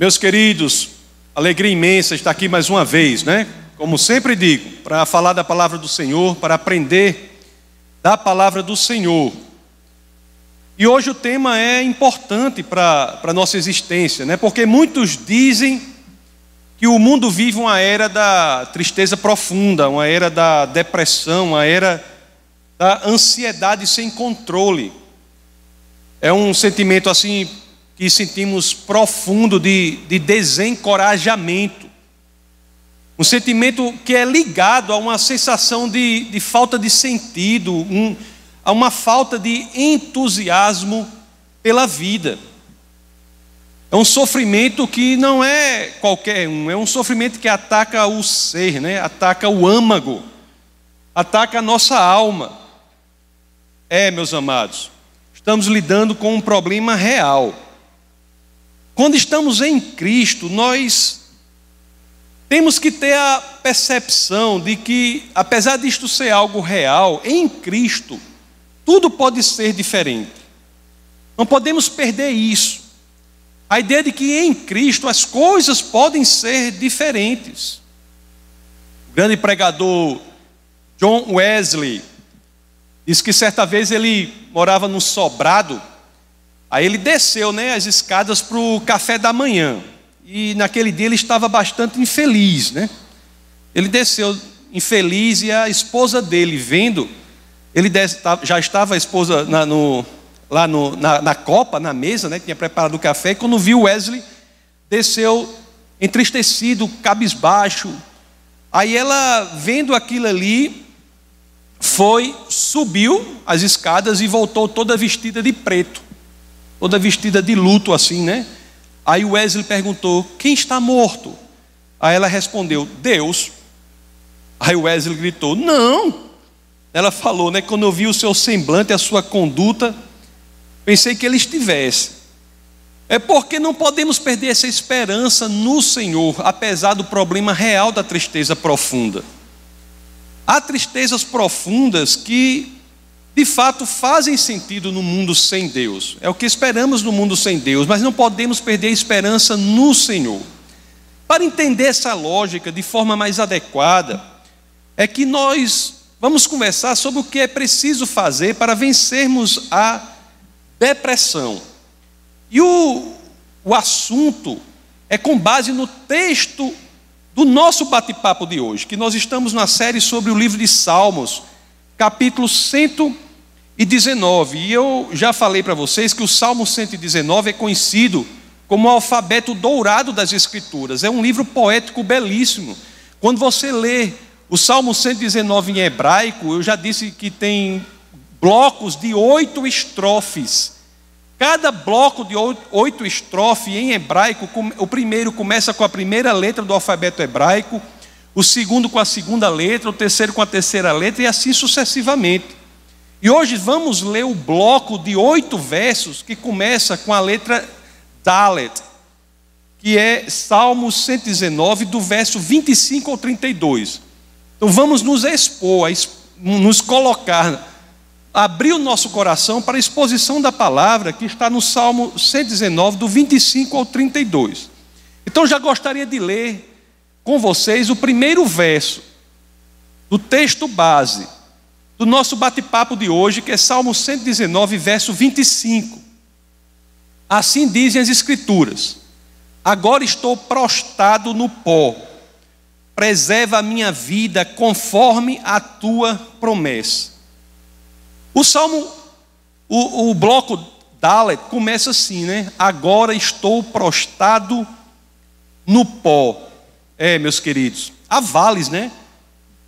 Meus queridos, alegria imensa estar aqui mais uma vez, né? Como sempre digo, para falar da palavra do Senhor, para aprender da palavra do Senhor. E hoje o tema é importante para a nossa existência, né? Porque muitos dizem que o mundo vive uma era da tristeza profunda, uma era da depressão, uma era da ansiedade sem controle. É um sentimento assim que sentimos profundo de, de desencorajamento. Um sentimento que é ligado a uma sensação de, de falta de sentido, um, a uma falta de entusiasmo pela vida. É um sofrimento que não é qualquer um, é um sofrimento que ataca o ser, né? ataca o âmago, ataca a nossa alma. É, meus amados, estamos lidando com um problema real. Quando estamos em Cristo, nós temos que ter a percepção de que, apesar disto ser algo real, em Cristo, tudo pode ser diferente. Não podemos perder isso. A ideia de que em Cristo as coisas podem ser diferentes. O grande pregador John Wesley diz que certa vez ele morava num sobrado Aí ele desceu né, as escadas para o café da manhã. E naquele dia ele estava bastante infeliz. Né? Ele desceu infeliz e a esposa dele, vendo, ele já estava a esposa na, no, lá no, na, na, copa, na mesa, né, tinha preparado o café. E quando viu Wesley, desceu entristecido, cabisbaixo. Aí ela, vendo aquilo ali, foi, subiu as escadas e voltou toda vestida de preto toda vestida de luto assim, né? Aí Wesley perguntou: Quem está morto? Aí ela respondeu: Deus. Aí Wesley gritou: Não. Ela falou, né? Quando eu vi o seu semblante, a sua conduta, pensei que ele estivesse. É porque não podemos perder essa esperança no Senhor, apesar do problema real da tristeza profunda. Há tristezas profundas que de fato fazem sentido no mundo sem Deus. É o que esperamos no mundo sem Deus, mas não podemos perder a esperança no Senhor. Para entender essa lógica de forma mais adequada, é que nós vamos conversar sobre o que é preciso fazer para vencermos a depressão. E o, o assunto é com base no texto do nosso bate-papo de hoje, que nós estamos na série sobre o livro de Salmos, capítulo cento e 19. E eu já falei para vocês que o Salmo 119 é conhecido como o alfabeto dourado das Escrituras. É um livro poético belíssimo. Quando você lê o Salmo 119 em hebraico, eu já disse que tem blocos de oito estrofes. Cada bloco de oito estrofes em hebraico, o primeiro começa com a primeira letra do alfabeto hebraico, o segundo com a segunda letra, o terceiro com a terceira letra e assim sucessivamente. E hoje vamos ler o bloco de oito versos que começa com a letra Dalet, que é Salmo 119, do verso 25 ao 32. Então vamos nos expor, nos colocar, abrir o nosso coração para a exposição da palavra que está no Salmo 119, do 25 ao 32. Então já gostaria de ler com vocês o primeiro verso do texto base do nosso bate-papo de hoje, que é Salmo 119, verso 25. Assim dizem as Escrituras: Agora estou prostrado no pó, preserva a minha vida conforme a tua promessa. O salmo, o, o bloco Dalet começa assim, né? Agora estou prostrado no pó. É, meus queridos, há vales, né?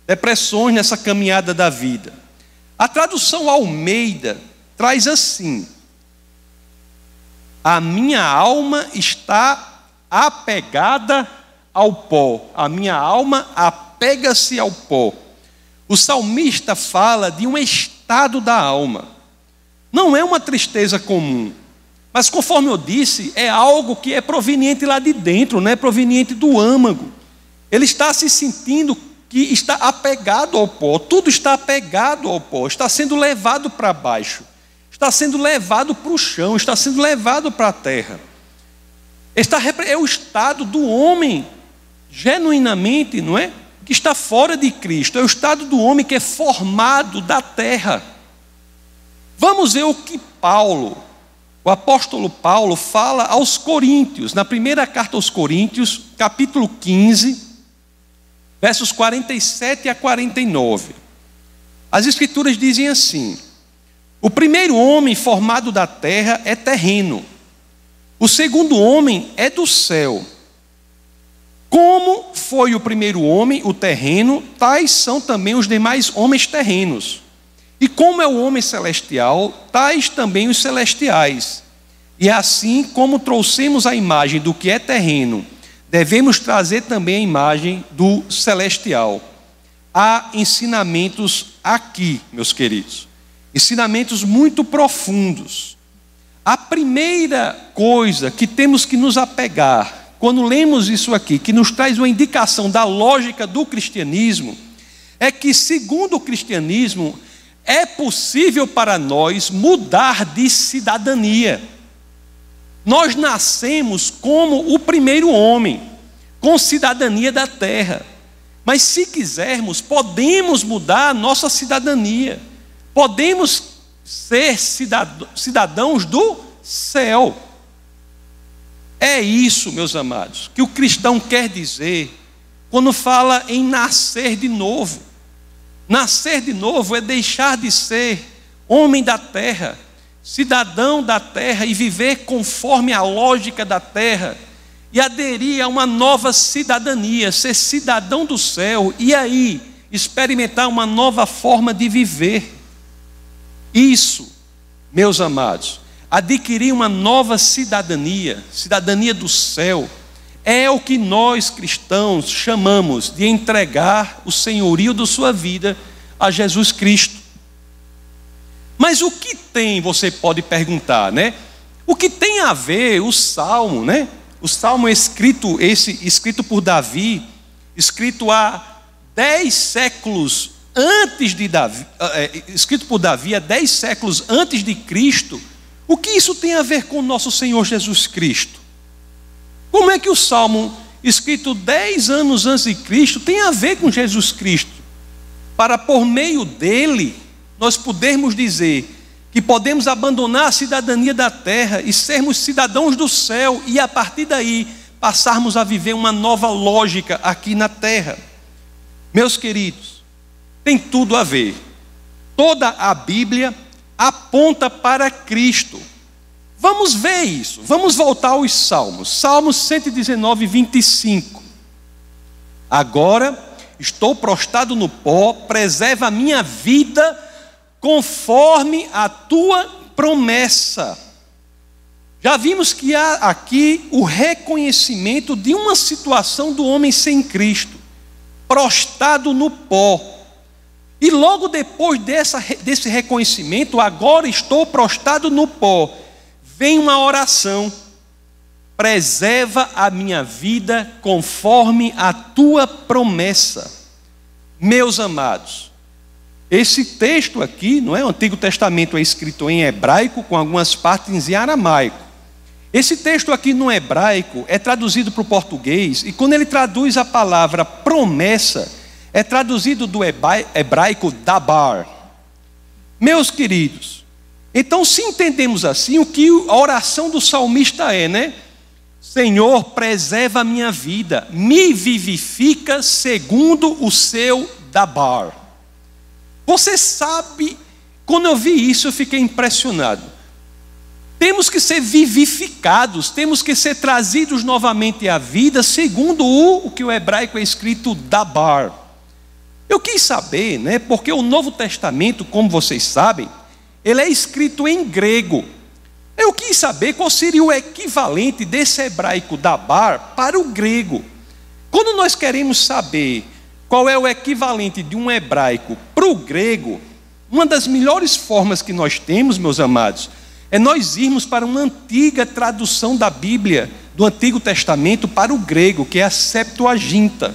Depressões nessa caminhada da vida. A tradução Almeida traz assim: A minha alma está apegada ao pó, a minha alma apega-se ao pó. O salmista fala de um estado da alma. Não é uma tristeza comum, mas conforme eu disse, é algo que é proveniente lá de dentro, não é proveniente do âmago. Ele está se sentindo que está apegado ao pó, tudo está apegado ao pó, está sendo levado para baixo, está sendo levado para o chão, está sendo levado para a terra. Está, é o estado do homem, genuinamente, não é? Que está fora de Cristo, é o estado do homem que é formado da terra. Vamos ver o que Paulo, o apóstolo Paulo, fala aos Coríntios, na primeira carta aos Coríntios, capítulo 15 versos 47 a 49. As Escrituras dizem assim: O primeiro homem formado da terra é terreno, o segundo homem é do céu. Como foi o primeiro homem, o terreno, tais são também os demais homens terrenos. E como é o homem celestial, tais também os celestiais. E é assim como trouxemos a imagem do que é terreno devemos trazer também a imagem do celestial. Há ensinamentos aqui, meus queridos, ensinamentos muito profundos. A primeira coisa que temos que nos apegar quando lemos isso aqui, que nos traz uma indicação da lógica do cristianismo, é que, segundo o cristianismo, é possível para nós mudar de cidadania. Nós nascemos como o primeiro homem, com cidadania da terra. Mas se quisermos, podemos mudar nossa cidadania. Podemos ser cidadãos do céu. É isso, meus amados, que o cristão quer dizer quando fala em nascer de novo. Nascer de novo é deixar de ser homem da terra cidadão da terra e viver conforme a lógica da terra e aderir a uma nova cidadania, ser cidadão do céu e aí experimentar uma nova forma de viver. Isso, meus amados, adquirir uma nova cidadania, cidadania do céu, é o que nós cristãos chamamos de entregar o senhorio da sua vida a Jesus Cristo. Mas o que tem, você pode perguntar, né? O que tem a ver o salmo, né? O salmo escrito, esse escrito por Davi, escrito há dez séculos antes de Davi, ah, é, escrito por Davi há dez séculos antes de Cristo, o que isso tem a ver com o nosso Senhor Jesus Cristo? Como é que o salmo escrito dez anos antes de Cristo tem a ver com Jesus Cristo? Para por meio dele nós podermos dizer que podemos abandonar a cidadania da terra e sermos cidadãos do céu e a partir daí passarmos a viver uma nova lógica aqui na terra. Meus queridos, tem tudo a ver. Toda a Bíblia aponta para Cristo. Vamos ver isso. Vamos voltar aos Salmos. Salmos 119, 25. Agora estou prostrado no pó, preserva a minha vida conforme a tua promessa. Já vimos que há aqui o reconhecimento de uma situação do homem sem Cristo, prostrado no pó. E logo depois dessa, desse reconhecimento, agora estou prostrado no pó, vem uma oração: preserva a minha vida conforme a tua promessa. Meus amados, esse texto aqui, não é? O Antigo Testamento é escrito em hebraico, com algumas partes em aramaico. Esse texto aqui no hebraico é traduzido para o português, e quando ele traduz a palavra promessa, é traduzido do hebraico dabar. Meus queridos, então se entendemos assim, o que a oração do salmista é, né? Senhor, preserva a minha vida, me vivifica segundo o seu dabar. Você sabe, quando eu vi isso, eu fiquei impressionado. Temos que ser vivificados, temos que ser trazidos novamente à vida, segundo o, o que o hebraico é escrito dabar. Eu quis saber, né, porque o Novo Testamento, como vocês sabem, ele é escrito em grego. Eu quis saber qual seria o equivalente desse hebraico dabar para o grego. Quando nós queremos saber qual é o equivalente de um hebraico para o grego, uma das melhores formas que nós temos, meus amados, é nós irmos para uma antiga tradução da Bíblia, do Antigo Testamento, para o grego, que é a Septuaginta.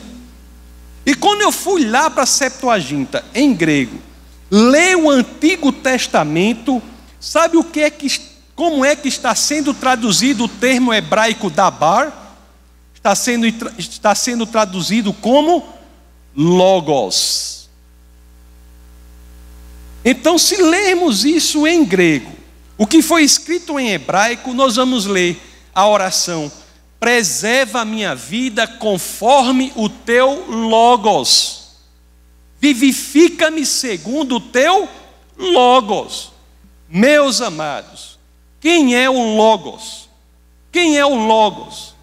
E quando eu fui lá para a Septuaginta, em grego, ler o Antigo Testamento, sabe o que é que, como é que está sendo traduzido o termo hebraico dabar? Está sendo, está sendo traduzido como logos. Então, se lermos isso em grego, o que foi escrito em hebraico, nós vamos ler a oração: preserva a minha vida conforme o teu logos. Vivifica-me segundo o teu logos. Meus amados, quem é o logos? Quem é o logos?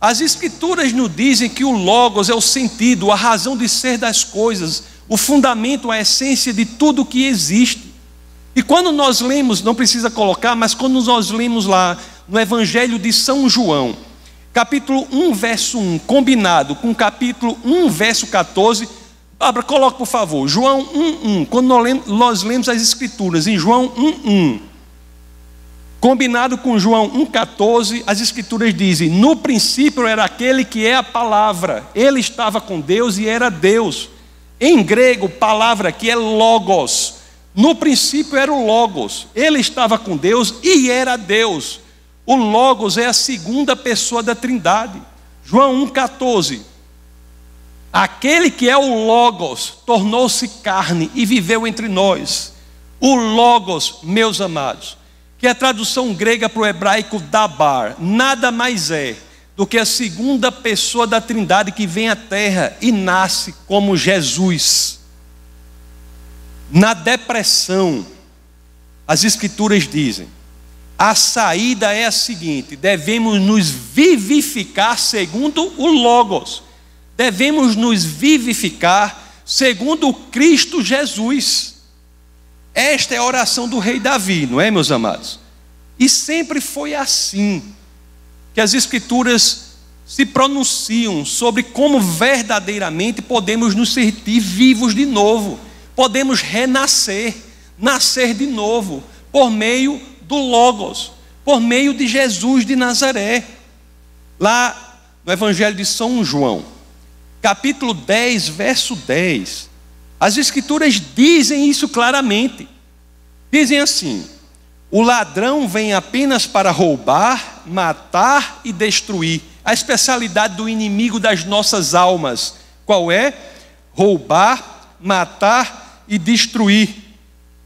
As Escrituras nos dizem que o Logos é o sentido, a razão de ser das coisas, o fundamento, a essência de tudo que existe. E quando nós lemos, não precisa colocar, mas quando nós lemos lá no Evangelho de São João, capítulo 1, verso 1, combinado com capítulo 1, verso 14, abra, coloque por favor, João 1, 1. Quando nós lemos as Escrituras em João 1, 1 Combinado com João 1,14, as Escrituras dizem: No princípio era aquele que é a palavra, ele estava com Deus e era Deus. Em grego, palavra que é logos. No princípio era o logos, ele estava com Deus e era Deus. O logos é a segunda pessoa da Trindade. João 1,14. Aquele que é o Logos tornou-se carne e viveu entre nós. O Logos, meus amados, que a tradução grega para o hebraico dabar nada mais é do que a segunda pessoa da Trindade que vem à Terra e nasce como Jesus. Na depressão, as Escrituras dizem: a saída é a seguinte: devemos nos vivificar segundo o Logos, devemos nos vivificar segundo Cristo Jesus. Esta é a oração do rei Davi, não é, meus amados? E sempre foi assim que as Escrituras se pronunciam sobre como verdadeiramente podemos nos sentir vivos de novo, podemos renascer, nascer de novo, por meio do Logos, por meio de Jesus de Nazaré. Lá no Evangelho de São João, capítulo 10, verso 10, as Escrituras dizem isso claramente. Dizem assim: o ladrão vem apenas para roubar, matar e destruir. A especialidade do inimigo das nossas almas, qual é? Roubar, matar e destruir.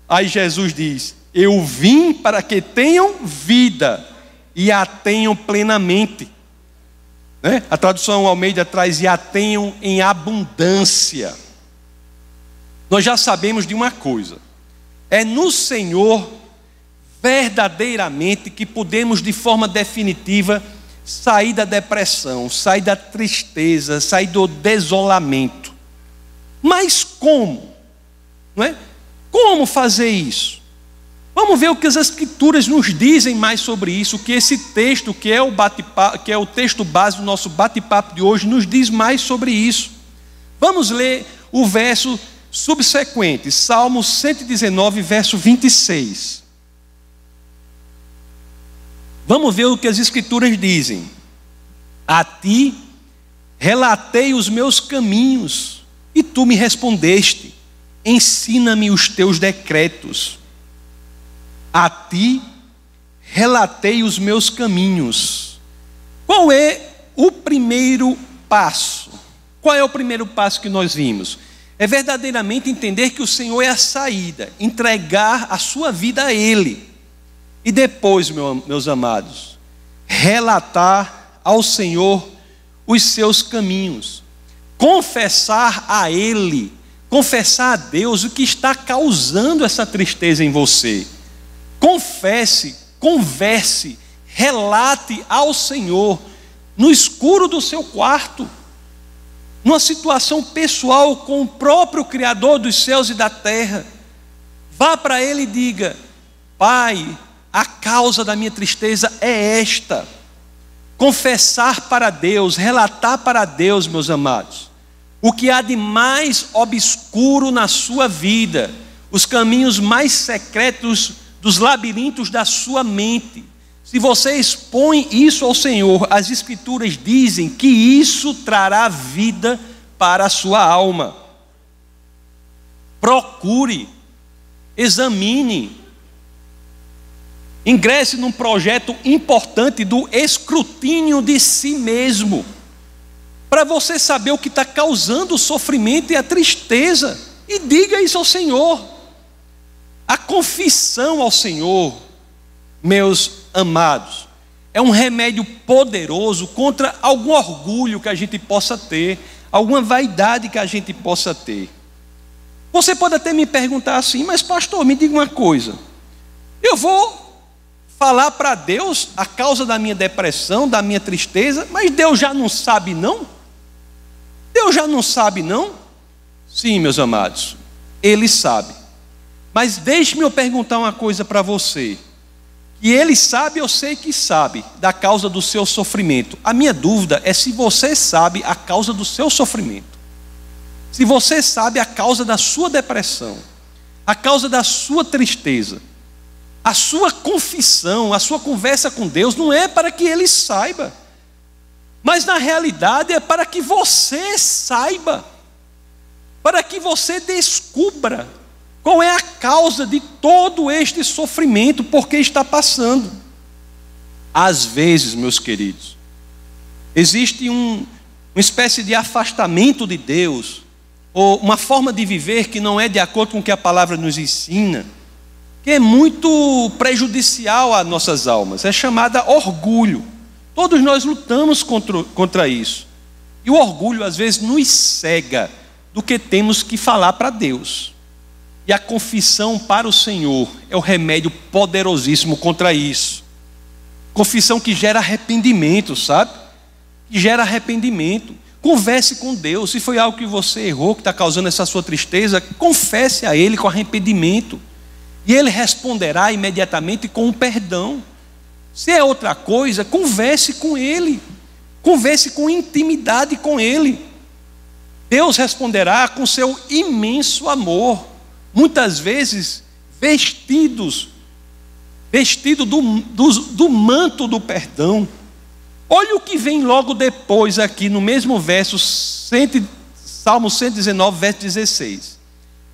Aí Jesus diz: Eu vim para que tenham vida e a tenham plenamente. Né? A tradução Almeida traz e a tenham em abundância nós já sabemos de uma coisa: é no Senhor verdadeiramente que podemos, de forma definitiva, sair da depressão, sair da tristeza, sair do desolamento. Mas como? Não é? Como fazer isso? Vamos ver o que as escrituras nos dizem mais sobre isso, o que esse texto, que é o, que é o texto base do nosso bate-papo de hoje, nos diz mais sobre isso. Vamos ler o verso subsequente, Salmo 119, verso 26. Vamos ver o que as Escrituras dizem. A ti relatei os meus caminhos e tu me respondeste. Ensina-me os teus decretos. A ti relatei os meus caminhos. Qual é o primeiro passo? Qual é o primeiro passo que nós vimos? É verdadeiramente entender que o Senhor é a saída, entregar a sua vida a Ele. E depois, meus amados, relatar ao Senhor os seus caminhos, confessar a Ele, confessar a Deus o que está causando essa tristeza em você. Confesse, converse, relate ao Senhor no escuro do seu quarto numa situação pessoal com o próprio Criador dos céus e da terra. Vá para ele e diga: Pai, a causa da minha tristeza é esta. Confessar para Deus, relatar para Deus, meus amados, o que há de mais obscuro na sua vida, os caminhos mais secretos dos labirintos da sua mente. Se você expõe isso ao Senhor, as Escrituras dizem que isso trará vida para a sua alma. Procure, examine, ingresse num projeto importante do escrutínio de si mesmo, para você saber o que está causando o sofrimento e a tristeza, e diga isso ao Senhor. A confissão ao Senhor, meus amados. É um remédio poderoso contra algum orgulho que a gente possa ter, alguma vaidade que a gente possa ter. Você pode até me perguntar assim, mas pastor, me diga uma coisa. Eu vou falar para Deus a causa da minha depressão, da minha tristeza, mas Deus já não sabe não? Deus já não sabe não? Sim, meus amados, ele sabe. Mas deixe-me eu perguntar uma coisa para você. E ele sabe, eu sei que sabe, da causa do seu sofrimento. A minha dúvida é se você sabe a causa do seu sofrimento. Se você sabe a causa da sua depressão, a causa da sua tristeza. A sua confissão, a sua conversa com Deus não é para que ele saiba, mas na realidade é para que você saiba, para que você descubra qual é a causa de todo este sofrimento por que está passando? Às vezes, meus queridos, existe um, uma espécie de afastamento de Deus, ou uma forma de viver que não é de acordo com o que a palavra nos ensina, que é muito prejudicial às nossas almas, é chamada orgulho. Todos nós lutamos contra, contra isso. E o orgulho, às vezes, nos cega do que temos que falar para Deus. E a confissão para o Senhor é o remédio poderosíssimo contra isso. Confissão que gera arrependimento, sabe? Que gera arrependimento. Converse com Deus. Se foi algo que você errou, que está causando essa sua tristeza, confesse a Ele com arrependimento. E Ele responderá imediatamente com o perdão. Se é outra coisa, converse com Ele. Converse com intimidade com Ele. Deus responderá com seu imenso amor muitas vezes vestidos, vestido do, do, do manto do perdão. Olha o que vem logo depois, aqui no mesmo verso, 100, Salmo 119, verso 16.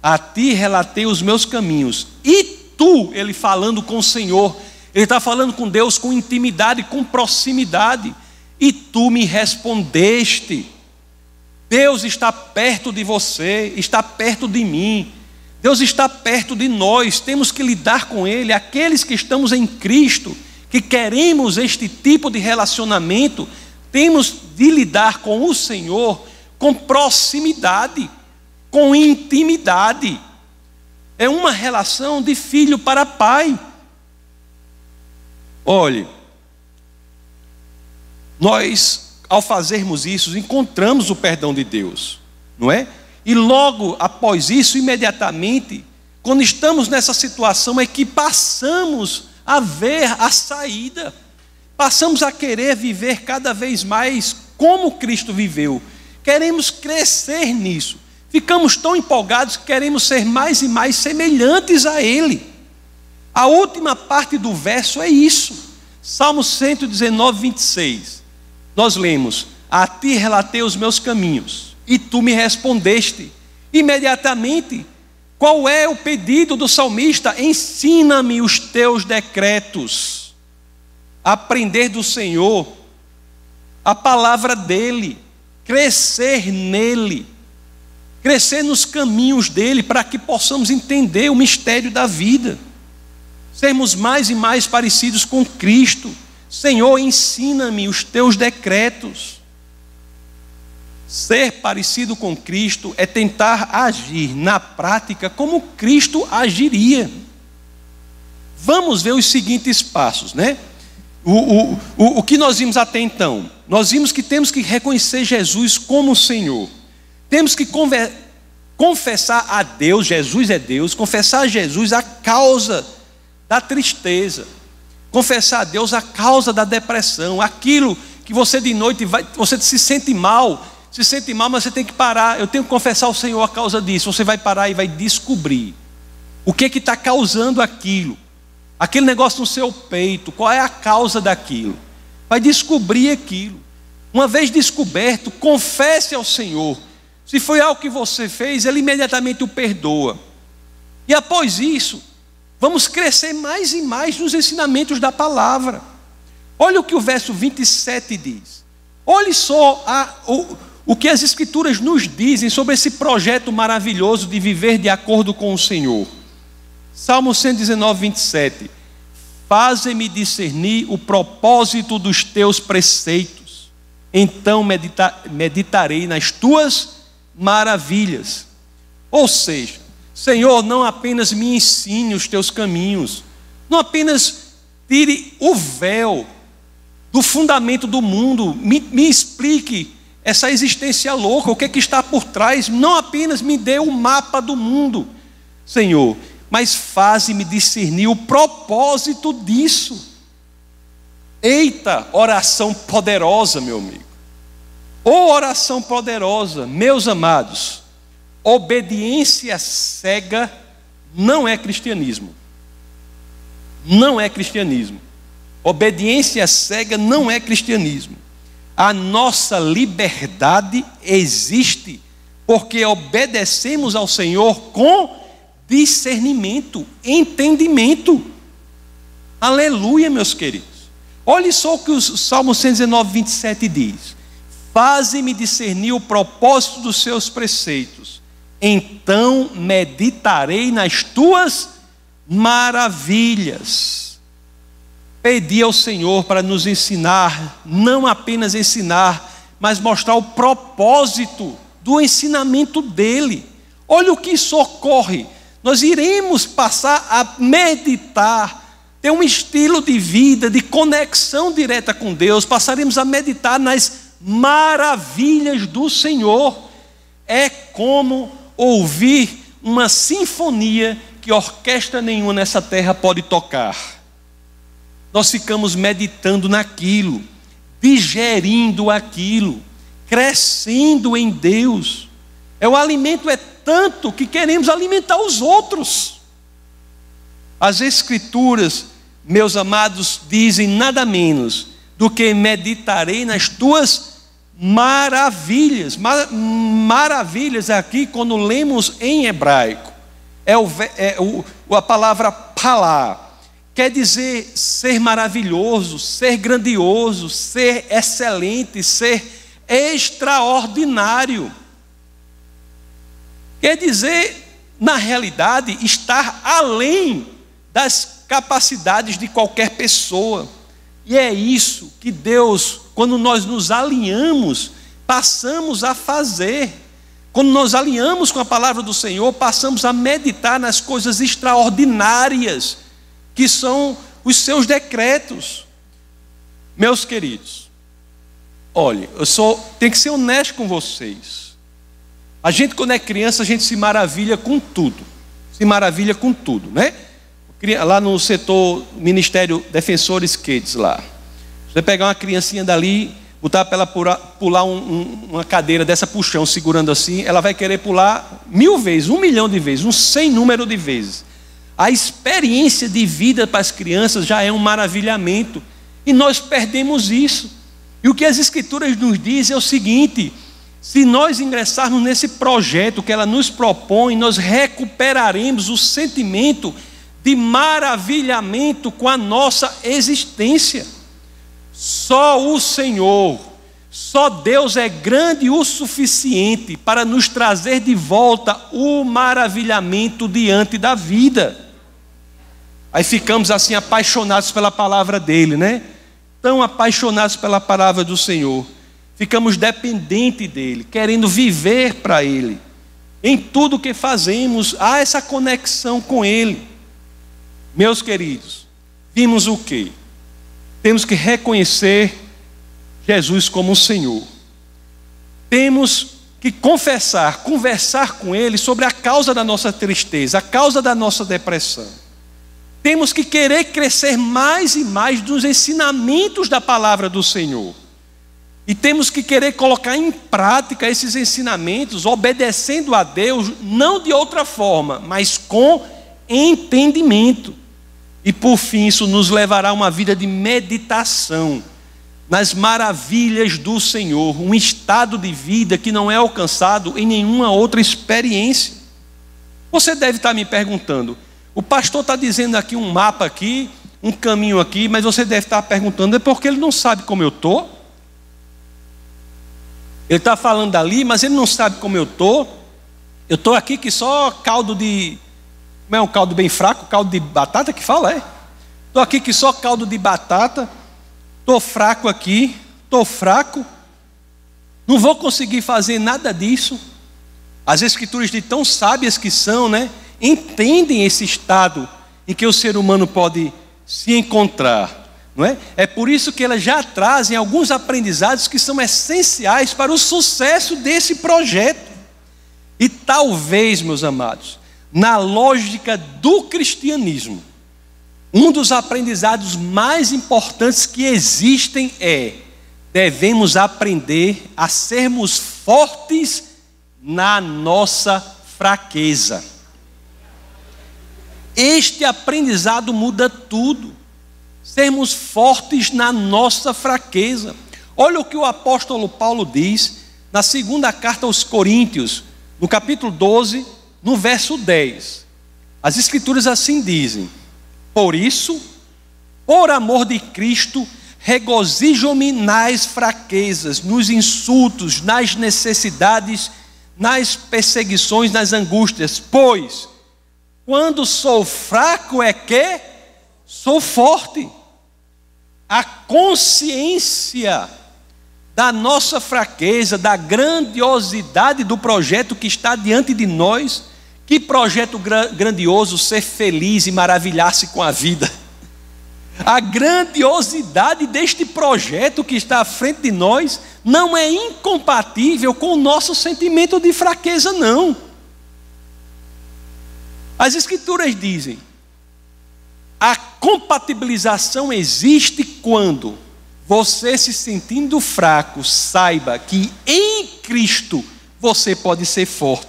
A ti relatei os meus caminhos, e tu, ele falando com o Senhor, ele está falando com Deus com intimidade, com proximidade, e tu me respondeste. Deus está perto de você, está perto de mim. Deus está perto de nós, temos que lidar com Ele. Aqueles que estamos em Cristo, que queremos este tipo de relacionamento, temos de lidar com o Senhor com proximidade, com intimidade. É uma relação de filho para pai. Olhe, nós, ao fazermos isso, encontramos o perdão de Deus, não é? E logo após isso, imediatamente, quando estamos nessa situação, é que passamos a ver a saída, passamos a querer viver cada vez mais como Cristo viveu, queremos crescer nisso, ficamos tão empolgados que queremos ser mais e mais semelhantes a Ele. A última parte do verso é isso. Salmo 119, 26. Nós lemos: A ti relatei os meus caminhos, e tu me respondeste. Imediatamente, qual é o pedido do salmista? Ensina-me os teus decretos. Aprender do Senhor a palavra dele, crescer nele, crescer nos caminhos dele, para que possamos entender o mistério da vida, sermos mais e mais parecidos com Cristo. Senhor, ensina-me os teus decretos. Ser parecido com Cristo é tentar agir na prática como Cristo agiria. Vamos ver os seguintes passos, né? O, o, o, o que nós vimos até então? Nós vimos que temos que reconhecer Jesus como Senhor. Temos que conver, confessar a Deus, Jesus é Deus, confessar a Jesus a causa da tristeza, confessar a Deus a causa da depressão, aquilo que você de noite vai, você se sente mal se sente mal, mas você tem que parar. Eu tenho que confessar ao Senhor a causa disso. Você vai parar e vai descobrir o que é que está causando aquilo, aquele negócio no seu peito, qual é a causa daquilo. Vai descobrir aquilo. Uma vez descoberto, confesse ao Senhor. Se foi algo que você fez, Ele imediatamente o perdoa. E após isso, vamos crescer mais e mais nos ensinamentos da palavra. Olha o que o verso 27 diz. Olhe só a, o, o que as Escrituras nos dizem sobre esse projeto maravilhoso de viver de acordo com o Senhor. Salmo 119, 27. Faze-me discernir o propósito dos teus preceitos, então medita meditarei nas tuas maravilhas. Ou seja, Senhor, não apenas me ensine os teus caminhos, não apenas tire o véu do fundamento do mundo, me, me explique essa existência louca, o que, é que está por trás. Não apenas me dê o mapa do mundo, Senhor, mas faze-me discernir o propósito disso. Eita, oração poderosa, meu amigo. Ou oh, oração poderosa, meus amados, obediência cega não é cristianismo. Não é cristianismo. Obediência cega não é cristianismo. A nossa liberdade existe porque obedecemos ao Senhor com discernimento, entendimento. Aleluia, meus queridos. Olhe só o que o Salmo 119, 27 diz: Faze-me discernir o propósito dos seus preceitos, então meditarei nas tuas maravilhas pedir ao Senhor para nos ensinar, não apenas ensinar, mas mostrar o propósito do ensinamento dele. Olha o que socorre. Nós iremos passar a meditar, ter um estilo de vida, de conexão direta com Deus, passaremos a meditar nas maravilhas do Senhor. É como ouvir uma sinfonia que orquestra nenhuma nessa terra pode tocar nós ficamos meditando naquilo, digerindo aquilo, crescendo em Deus. É o alimento é tanto que queremos alimentar os outros. As escrituras, meus amados, dizem nada menos do que meditarei nas tuas maravilhas. Mar maravilhas é aqui quando lemos em hebraico é, o, é o, a palavra palá Quer dizer ser maravilhoso, ser grandioso, ser excelente, ser extraordinário. Quer dizer, na realidade, estar além das capacidades de qualquer pessoa. E é isso que Deus, quando nós nos alinhamos, passamos a fazer. Quando nos alinhamos com a palavra do Senhor, passamos a meditar nas coisas extraordinárias que são os seus decretos. Meus queridos, olhe, eu só tenho que ser honesto com vocês. A gente, quando é criança, a gente se maravilha com tudo. Se maravilha com tudo, né? Lá no setor Ministério Defensores Kids, lá. Você pegar uma criancinha dali, botar para ela pular, pular um, um, uma cadeira dessa puxão, segurando assim, ela vai querer pular mil vezes, um milhão de vezes, um sem número de vezes. A experiência de vida para as crianças já é um maravilhamento. E nós perdemos isso. E o que as Escrituras nos dizem é o seguinte: se nós ingressarmos nesse projeto que ela nos propõe, nós recuperaremos o sentimento de maravilhamento com a nossa existência. Só o Senhor, só Deus é grande o suficiente para nos trazer de volta o maravilhamento diante da vida. Aí ficamos assim apaixonados pela palavra dele, né? Tão apaixonados pela palavra do Senhor. Ficamos dependentes dele, querendo viver para ele. Em tudo que fazemos, há essa conexão com ele. Meus queridos, vimos o que? Temos que reconhecer Jesus como o Senhor. Temos que confessar, conversar com Ele sobre a causa da nossa tristeza, a causa da nossa depressão. Temos que querer crescer mais e mais nos ensinamentos da palavra do Senhor. E temos que querer colocar em prática esses ensinamentos, obedecendo a Deus, não de outra forma, mas com entendimento. E por fim, isso nos levará a uma vida de meditação nas maravilhas do Senhor, um estado de vida que não é alcançado em nenhuma outra experiência. Você deve estar me perguntando, o pastor está dizendo aqui um mapa aqui, um caminho aqui, mas você deve estar tá perguntando, é porque ele não sabe como eu estou? Ele está falando ali, mas ele não sabe como eu estou. Eu estou aqui que só caldo de. Como é um caldo bem fraco? Caldo de batata que fala, é? Estou aqui que só caldo de batata. Estou fraco aqui. Estou fraco. Não vou conseguir fazer nada disso. As escrituras de tão sábias que são, né? entendem esse estado em que o ser humano pode se encontrar. Não é? é por isso que elas já trazem alguns aprendizados que são essenciais para o sucesso desse projeto. E talvez, meus amados, na lógica do cristianismo, um dos aprendizados mais importantes que existem é: devemos aprender a sermos fortes na nossa fraqueza. Este aprendizado muda tudo. Sermos fortes na nossa fraqueza. Olha o que o apóstolo Paulo diz na segunda carta aos Coríntios, no capítulo 12, no verso 10. As Escrituras assim dizem: Por isso, por amor de Cristo, regozijo-me nas fraquezas, nos insultos, nas necessidades, nas perseguições, nas angústias, pois quando sou fraco é que sou forte. A consciência da nossa fraqueza, da grandiosidade do projeto que está diante de nós. Que projeto grandioso ser feliz e maravilhar-se com a vida. A grandiosidade deste projeto que está à frente de nós não é incompatível com o nosso sentimento de fraqueza, não. As Escrituras dizem: a compatibilização existe quando você, se sentindo fraco, saiba que em Cristo você pode ser forte.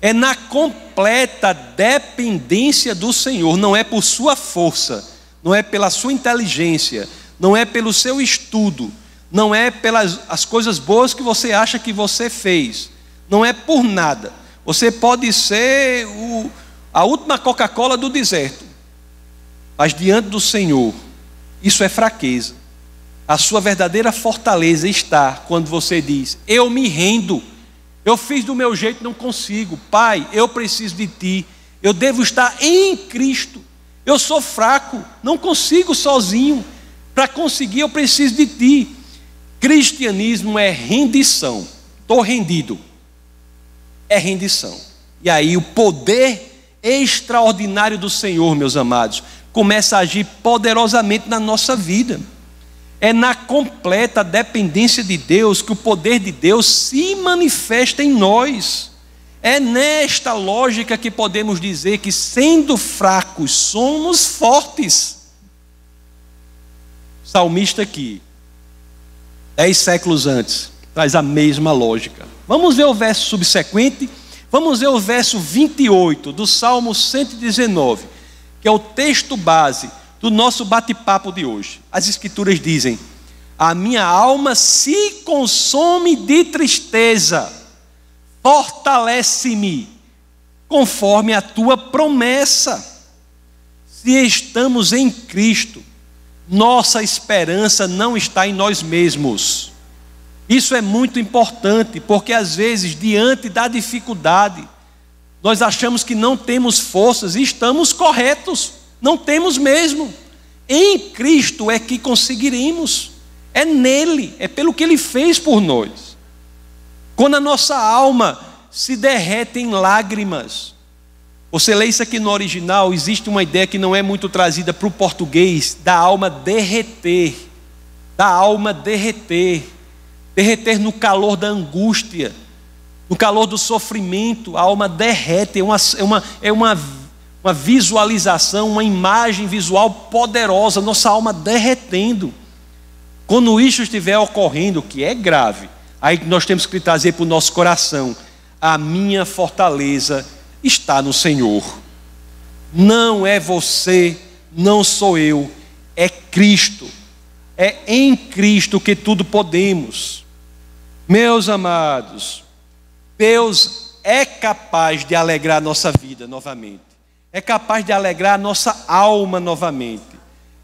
É na completa dependência do Senhor, não é por sua força, não é pela sua inteligência, não é pelo seu estudo, não é pelas as coisas boas que você acha que você fez, não é por nada você pode ser o, a última Coca-Cola do deserto, mas diante do Senhor, isso é fraqueza. A sua verdadeira fortaleza está quando você diz: Eu me rendo, eu fiz do meu jeito, não consigo. Pai, eu preciso de Ti, eu devo estar em Cristo. Eu sou fraco, não consigo sozinho. Para conseguir, eu preciso de Ti. Cristianismo é rendição. Estou rendido é rendição. E aí o poder extraordinário do Senhor, meus amados, começa a agir poderosamente na nossa vida. É na completa dependência de Deus que o poder de Deus se manifesta em nós. É nesta lógica que podemos dizer que, sendo fracos, somos fortes. salmista aqui, dez séculos antes, traz a mesma lógica. Vamos ver o verso subsequente. Vamos ver o verso 28 do Salmo 119, que é o texto base do nosso bate-papo de hoje. As Escrituras dizem: A minha alma se consome de tristeza, fortalece-me conforme a tua promessa. Se estamos em Cristo, nossa esperança não está em nós mesmos isso é muito importante, porque às vezes, diante da dificuldade, nós achamos que não temos forças e estamos corretos, não temos mesmo. Em Cristo é que conseguiremos, é nele, é pelo que ele fez por nós. Quando a nossa alma se derrete em lágrimas, você lê isso aqui no original, existe uma ideia que não é muito trazida para o português, da alma derreter, da alma derreter derreter no calor da angústia, no calor do sofrimento, a alma derrete, é uma, é uma, é uma, uma visualização, uma imagem visual poderosa, nossa alma derretendo. Quando isso estiver ocorrendo, que é grave, aí nós temos que trazer para o nosso coração: a minha fortaleza está no Senhor. Não é você, não sou eu, é Cristo. É em Cristo que tudo podemos. Meus amados, Deus é capaz de alegrar nossa vida novamente, é capaz de alegrar nossa alma novamente.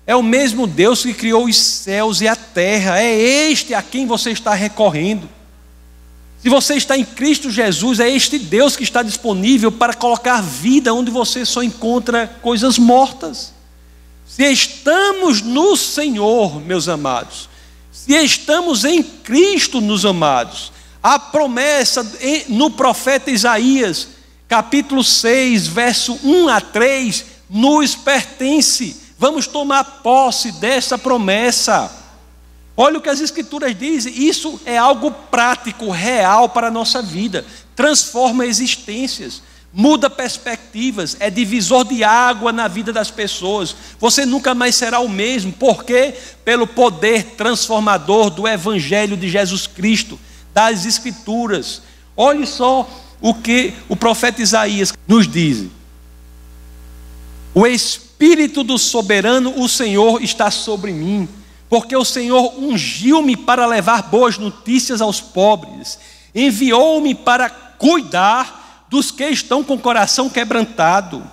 É o mesmo Deus que criou os céus e a terra, é este a quem você está recorrendo. Se você está em Cristo Jesus, é este Deus que está disponível para colocar vida onde você só encontra coisas mortas. Se estamos no Senhor, meus amados, se estamos em Cristo, nos amados, a promessa no profeta Isaías, capítulo 6, verso 1 a 3, nos pertence. Vamos tomar posse dessa promessa. Olha o que as Escrituras dizem, isso é algo prático, real para a nossa vida, transforma existências muda perspectivas, é divisor de água na vida das pessoas. Você nunca mais será o mesmo, porque pelo poder transformador do evangelho de Jesus Cristo, das escrituras. Olhe só o que o profeta Isaías nos diz. O espírito do soberano, o Senhor está sobre mim, porque o Senhor ungiu-me para levar boas notícias aos pobres, enviou-me para cuidar dos que estão com o coração quebrantado,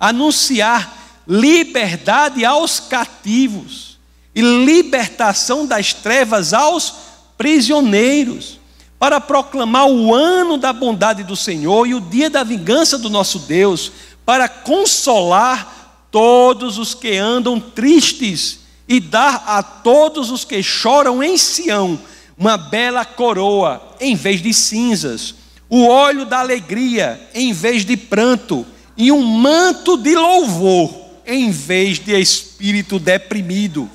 anunciar liberdade aos cativos e libertação das trevas aos prisioneiros, para proclamar o ano da bondade do Senhor e o dia da vingança do nosso Deus, para consolar todos os que andam tristes e dar a todos os que choram em Sião uma bela coroa em vez de cinzas o óleo da alegria em vez de pranto, e um manto de louvor em vez de espírito deprimido.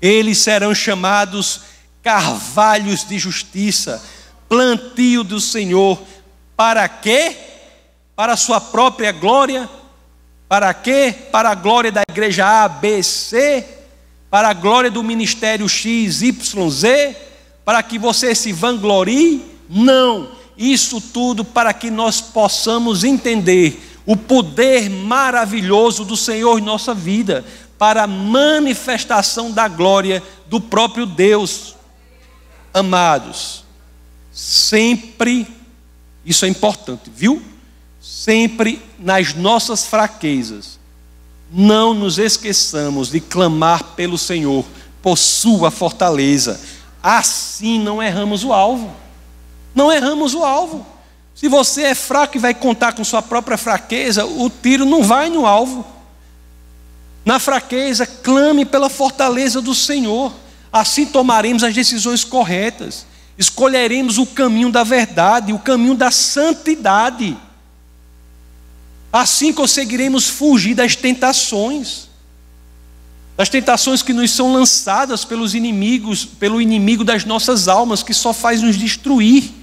Eles serão chamados carvalhos de justiça, plantio do Senhor, para quê? Para a sua própria glória? Para quê? Para a glória da igreja A, B, C, para a glória do ministério X, Y, Z, para que você se vanglorie? Não isso tudo para que nós possamos entender o poder maravilhoso do Senhor em nossa vida, para a manifestação da glória do próprio Deus. Amados, sempre, isso é importante, viu? Sempre nas nossas fraquezas, não nos esqueçamos de clamar pelo Senhor, por Sua fortaleza. Assim não erramos o alvo. Não erramos o alvo. Se você é fraco e vai contar com sua própria fraqueza, o tiro não vai no alvo. Na fraqueza, clame pela fortaleza do Senhor. Assim tomaremos as decisões corretas. Escolheremos o caminho da verdade, o caminho da santidade. Assim conseguiremos fugir das tentações, das tentações que nos são lançadas pelos inimigos, pelo inimigo das nossas almas, que só faz nos destruir.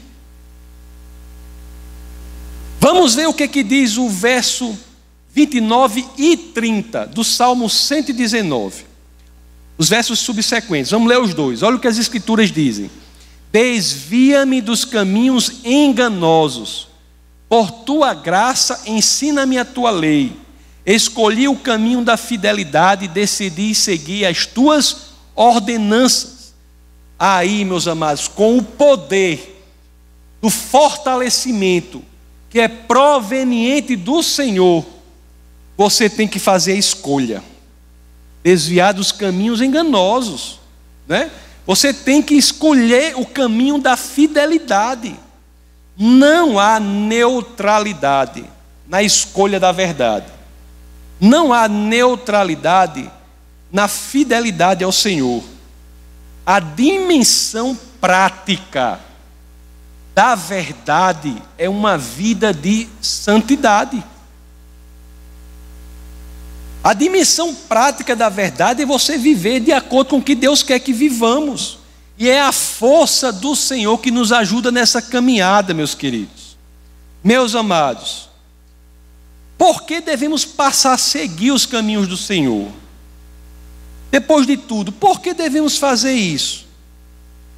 Vamos ver o que, que diz o verso 29 e 30 do Salmo 119. Os versos subsequentes, vamos ler os dois. Olha o que as Escrituras dizem: Desvia-me dos caminhos enganosos, por tua graça ensina-me a tua lei. Escolhi o caminho da fidelidade e decidi seguir as tuas ordenanças. Aí, meus amados, com o poder do fortalecimento que é proveniente do Senhor, você tem que fazer a escolha, desviar dos caminhos enganosos, né? Você tem que escolher o caminho da fidelidade. Não há neutralidade na escolha da verdade. Não há neutralidade na fidelidade ao Senhor. A dimensão prática da verdade é uma vida de santidade. A dimensão prática da verdade é você viver de acordo com o que Deus quer que vivamos. E é a força do Senhor que nos ajuda nessa caminhada, meus queridos. Meus amados, por que devemos passar a seguir os caminhos do Senhor? Depois de tudo, por que devemos fazer isso?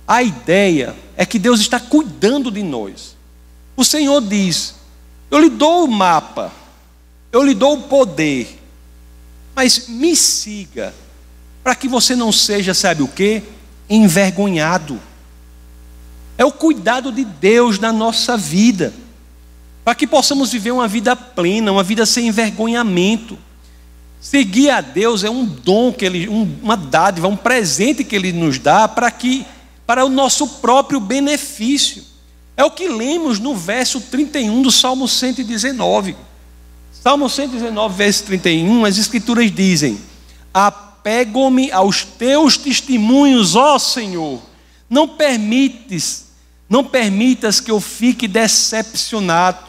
A ideia é que Deus está cuidando de nós. O Senhor diz: Eu lhe dou o mapa, eu lhe dou o poder, mas me siga, para que você não seja, sabe o que? Envergonhado. É o cuidado de Deus na nossa vida, para que possamos viver uma vida plena, uma vida sem envergonhamento. Seguir a Deus é um dom que ele, uma dádiva, um presente que Ele nos dá para que para o nosso próprio benefício. É o que lemos no verso 31 do Salmo 119. Salmo 119, verso 31, as Escrituras dizem: Apego-me aos teus testemunhos, ó Senhor, não permites, não permitas que eu fique decepcionado.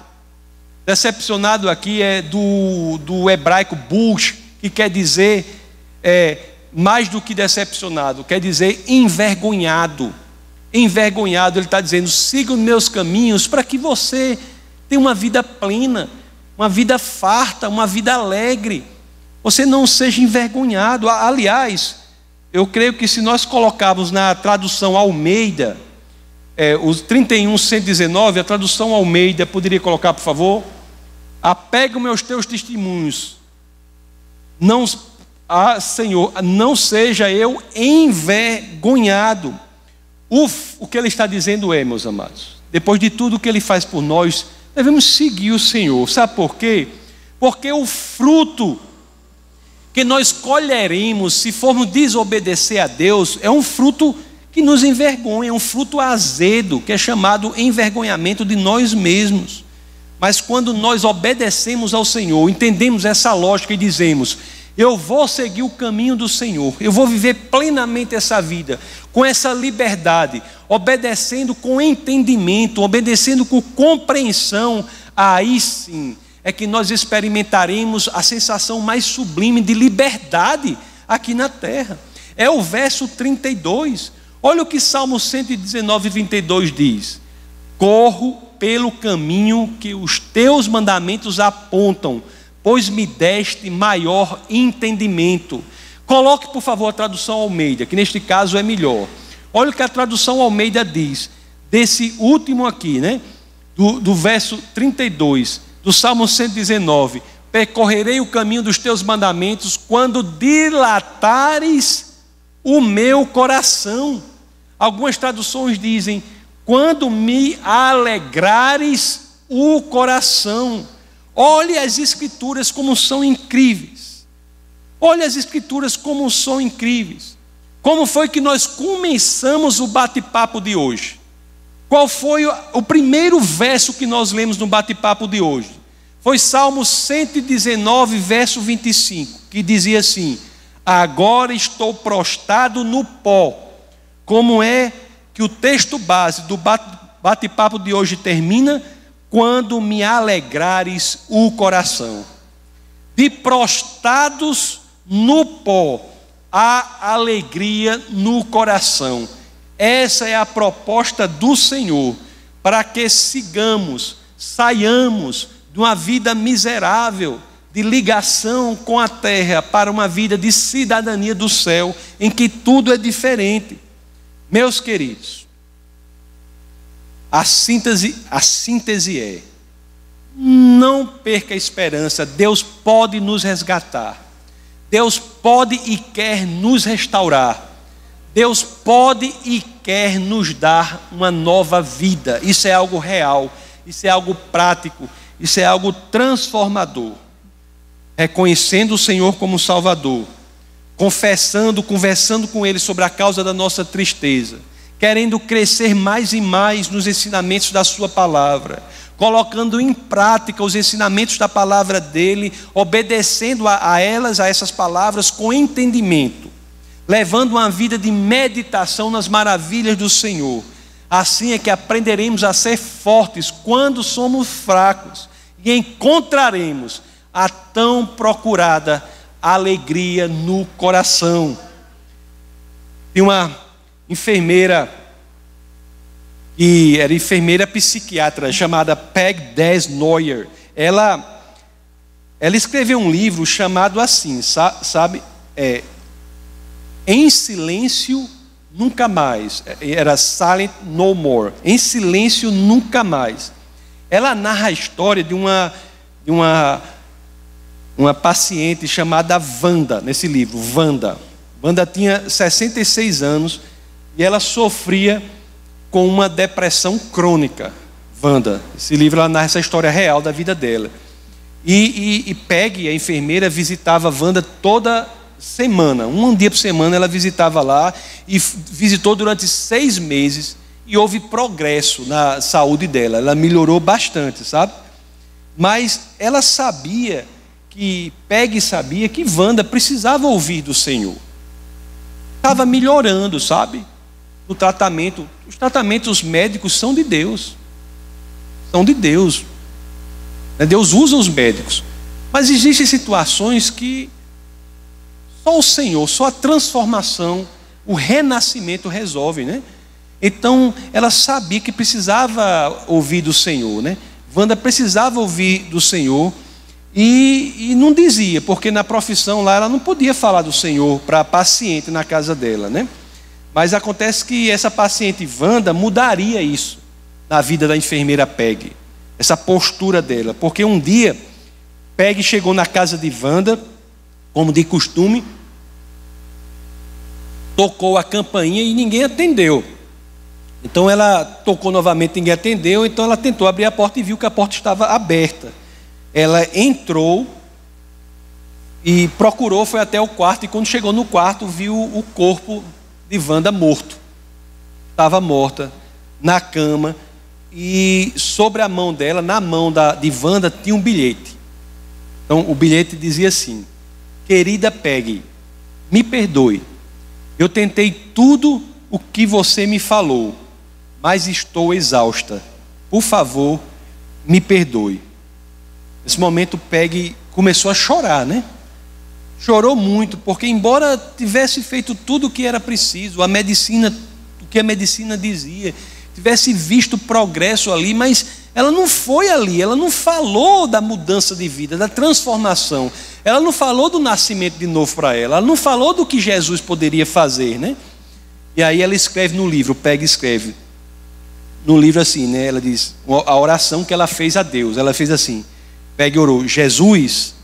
Decepcionado aqui é do, do hebraico bush, que quer dizer é, mais do que decepcionado, quer dizer envergonhado. Envergonhado, ele está dizendo: siga os meus caminhos para que você tenha uma vida plena, uma vida farta, uma vida alegre. Você não seja envergonhado. Aliás, eu creio que se nós colocarmos na tradução Almeida, é, os 3119, a tradução Almeida, poderia colocar, por favor? Apega-me aos teus testemunhos, não ah, Senhor, não seja eu envergonhado. Uf, o que ele está dizendo é, meus amados, depois de tudo que ele faz por nós, devemos seguir o Senhor. Sabe por quê? Porque o fruto que nós colheremos se formos desobedecer a Deus é um fruto que nos envergonha, é um fruto azedo, que é chamado envergonhamento de nós mesmos. Mas quando nós obedecemos ao Senhor, entendemos essa lógica e dizemos: eu vou seguir o caminho do Senhor, eu vou viver plenamente essa vida, com essa liberdade, obedecendo com entendimento, obedecendo com compreensão. Aí sim é que nós experimentaremos a sensação mais sublime de liberdade aqui na terra. É o verso 32. Olha o que Salmo 119, 22 diz: Corro pelo caminho que os teus mandamentos apontam pois me deste maior entendimento. Coloque, por favor, a tradução Almeida, que neste caso é melhor. Olha o que a tradução Almeida diz, desse último aqui, né? Do, do verso 32, do Salmo 119. Percorrerei o caminho dos teus mandamentos quando dilatares o meu coração. Algumas traduções dizem: quando me alegrares o coração. Olhe as Escrituras como são incríveis. Olhe as Escrituras como são incríveis. Como foi que nós começamos o bate-papo de hoje? Qual foi o primeiro verso que nós lemos no bate-papo de hoje? Foi Salmo 119, verso 25, que dizia assim: Agora estou prostrado no pó. Como é que o texto base do bate-papo de hoje termina? quando me alegrares o coração. De prostrados no pó, há alegria no coração. Essa é a proposta do Senhor, para que sigamos, saiamos de uma vida miserável, de ligação com a terra, para uma vida de cidadania do céu, em que tudo é diferente. Meus queridos, a síntese, a síntese é: não perca a esperança, Deus pode nos resgatar. Deus pode e quer nos restaurar. Deus pode e quer nos dar uma nova vida. Isso é algo real, isso é algo prático, isso é algo transformador. Reconhecendo o Senhor como Salvador, confessando, conversando com Ele sobre a causa da nossa tristeza querendo crescer mais e mais nos ensinamentos da Sua palavra, colocando em prática os ensinamentos da palavra dele, obedecendo a, a elas, a essas palavras, com entendimento, levando uma vida de meditação nas maravilhas do Senhor. Assim é que aprenderemos a ser fortes quando somos fracos e encontraremos a tão procurada alegria no coração. Tem uma enfermeira, que era enfermeira psiquiatra, chamada Peg Des Neuer. Ela, ela escreveu um livro chamado assim, sabe? É, em Silêncio Nunca Mais. É, era Silent No More. Em Silêncio Nunca Mais. Ela narra a história de uma, de uma, uma paciente chamada Wanda, nesse livro, Vanda. Wanda tinha 66 anos e ela sofria com uma depressão crônica. Wanda, esse livro narra essa história real da vida dela. E, e, e Peg, a enfermeira, visitava Wanda toda semana, um dia por semana ela visitava lá e visitou durante seis meses e houve progresso na saúde dela. Ela melhorou bastante, sabe? Mas ela sabia que Peg sabia que Wanda precisava ouvir do Senhor. Estava melhorando, sabe? no tratamento. Os tratamentos médicos são de Deus. São de Deus. Né? Deus usa os médicos. Mas existem situações que só o Senhor, só a transformação, o renascimento resolve, né? Então, ela sabia que precisava ouvir do Senhor, né? Wanda precisava ouvir do Senhor e, e não dizia, porque na profissão lá ela não podia falar do Senhor para a paciente na casa dela, né? Mas acontece que essa paciente Wanda mudaria isso na vida da enfermeira Peg, essa postura dela, porque um dia Peg chegou na casa de Wanda, como de costume, tocou a campainha e ninguém atendeu. Então ela tocou novamente, ninguém atendeu, então ela tentou abrir a porta e viu que a porta estava aberta. Ela entrou e procurou, foi até o quarto, e quando chegou no quarto, viu o corpo de Wanda morto. Estava morta, na cama, e sobre a mão dela, na mão da, de Wanda, tinha um bilhete. Então o bilhete dizia assim: Querida Peggy, me perdoe. Eu tentei tudo o que você me falou, mas estou exausta. Por favor, me perdoe. Nesse momento, Peggy começou a chorar, né? chorou muito, porque embora tivesse feito tudo o que era preciso, a medicina, o que a medicina dizia, tivesse visto progresso ali, mas ela não foi ali, ela não falou da mudança de vida, da transformação. Ela não falou do nascimento de novo para ela, ela não falou do que Jesus poderia fazer, né? E aí ela escreve no livro, pega e escreve. No livro assim, né? Ela diz, a oração que ela fez a Deus, ela fez assim: pega e orou, Jesus,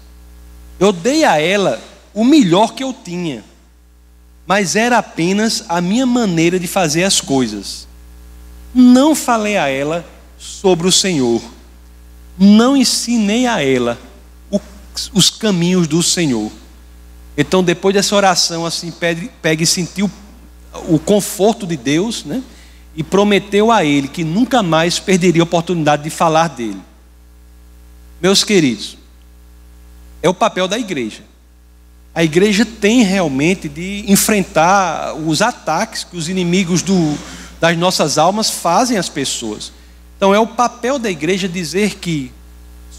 eu dei a ela o melhor que eu tinha, mas era apenas a minha maneira de fazer as coisas. Não falei a ela sobre o Senhor, não ensinei a ela os caminhos do Senhor. Então, depois dessa oração, assim, pegue, pegue e sentiu o conforto de Deus, né? E prometeu a ele que nunca mais perderia a oportunidade de falar dele. Meus queridos, é o papel da igreja. A igreja tem realmente de enfrentar os ataques que os inimigos do, das nossas almas fazem às pessoas. Então é o papel da igreja dizer que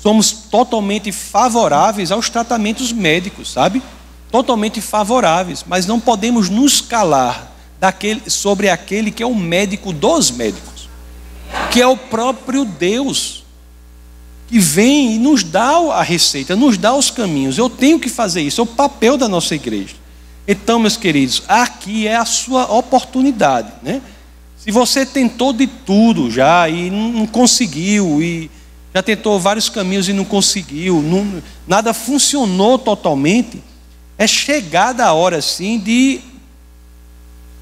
somos totalmente favoráveis aos tratamentos médicos, sabe? Totalmente favoráveis, mas não podemos nos calar daquele, sobre aquele que é o médico dos médicos, que é o próprio Deus que vem e nos dá a receita, nos dá os caminhos. Eu tenho que fazer isso, é o papel da nossa igreja. Então, meus queridos, aqui é a sua oportunidade, né? Se você tentou de tudo já e não conseguiu, e já tentou vários caminhos e não conseguiu, não, nada funcionou totalmente, é chegada a hora sim de,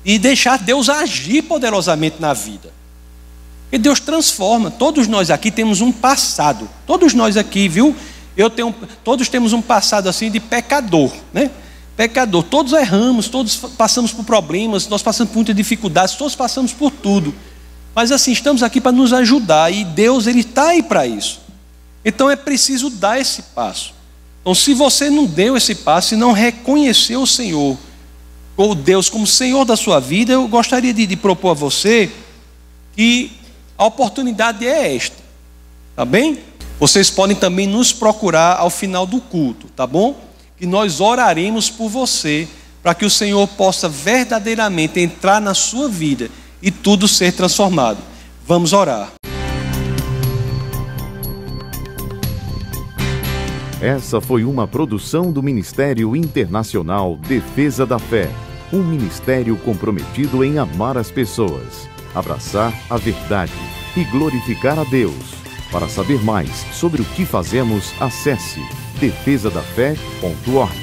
de deixar Deus agir poderosamente na vida. E Deus transforma. Todos nós aqui temos um passado. Todos nós aqui, viu? Eu tenho, todos temos um passado assim de pecador, né? Pecador, todos erramos, todos passamos por problemas, nós passamos por muitas dificuldades, todos passamos por tudo. Mas assim, estamos aqui para nos ajudar e Deus ele está aí para isso. Então é preciso dar esse passo. Então, se você não deu esse passo e não reconheceu o Senhor, ou Deus como Senhor da sua vida, eu gostaria de, de propor a você que a oportunidade é esta, tá bem? Vocês podem também nos procurar ao final do culto, tá bom? Que nós oraremos por você, para que o Senhor possa verdadeiramente entrar na sua vida e tudo ser transformado. Vamos orar. Essa foi uma produção do Ministério Internacional Defesa da Fé, um ministério comprometido em amar as pessoas abraçar a verdade e glorificar a Deus. Para saber mais sobre o que fazemos, acesse defesadafé.org.